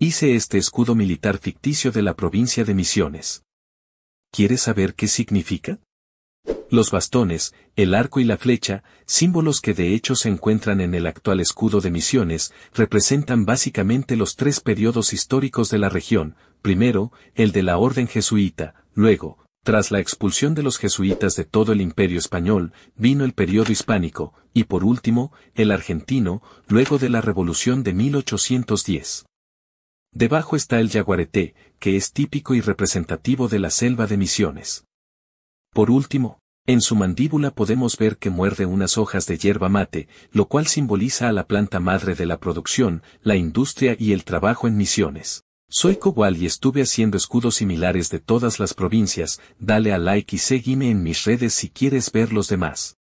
Hice este escudo militar ficticio de la provincia de Misiones. ¿Quieres saber qué significa? Los bastones, el arco y la flecha, símbolos que de hecho se encuentran en el actual escudo de Misiones, representan básicamente los tres periodos históricos de la región, primero, el de la orden jesuita, luego, tras la expulsión de los jesuitas de todo el imperio español, vino el periodo hispánico, y por último, el argentino, luego de la Revolución de 1810. Debajo está el yaguareté, que es típico y representativo de la selva de Misiones. Por último, en su mandíbula podemos ver que muerde unas hojas de hierba mate, lo cual simboliza a la planta madre de la producción, la industria y el trabajo en Misiones. Soy Cobal y estuve haciendo escudos similares de todas las provincias, dale a like y seguime en mis redes si quieres ver los demás.